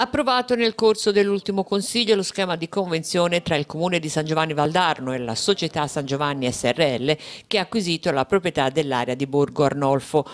approvato nel corso dell'ultimo Consiglio lo schema di convenzione tra il Comune di San Giovanni Valdarno e la società San Giovanni SRL che ha acquisito la proprietà dell'area di Borgo Arnolfo.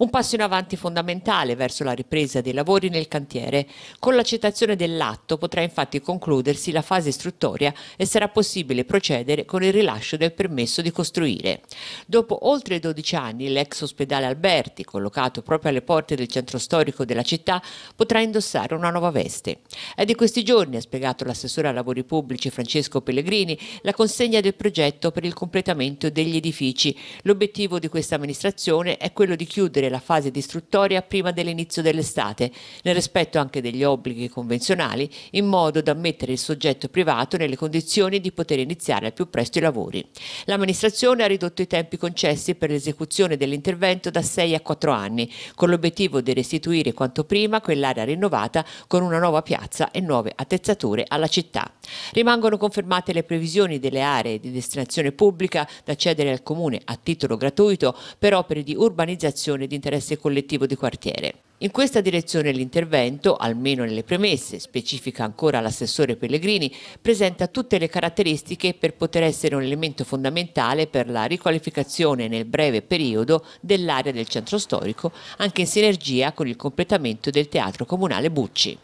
Un passo in avanti fondamentale verso la ripresa dei lavori nel cantiere. Con l'accettazione dell'atto potrà infatti concludersi la fase istruttoria e sarà possibile procedere con il rilascio del permesso di costruire. Dopo oltre 12 anni l'ex ospedale Alberti, collocato proprio alle porte del centro storico della città, potrà indossare una nuova veste. È di questi giorni, ha spiegato l'assessore a lavori pubblici Francesco Pellegrini, la consegna del progetto per il completamento degli edifici. L'obiettivo di questa amministrazione è quello di chiudere concludere la fase distruttoria prima dell'inizio dell'estate, nel rispetto anche degli obblighi convenzionali, in modo da mettere il soggetto privato nelle condizioni di poter iniziare al più presto i lavori. L'amministrazione ha ridotto i tempi concessi per l'esecuzione dell'intervento da 6 a 4 anni, con l'obiettivo di restituire quanto prima quell'area rinnovata con una nuova piazza e nuove attrezzature alla città. Rimangono confermate le previsioni delle aree di destinazione pubblica da cedere al Comune a titolo gratuito per opere di urbanizzazione di interesse collettivo di quartiere. In questa direzione l'intervento, almeno nelle premesse, specifica ancora l'assessore Pellegrini, presenta tutte le caratteristiche per poter essere un elemento fondamentale per la riqualificazione nel breve periodo dell'area del centro storico, anche in sinergia con il completamento del Teatro Comunale Bucci.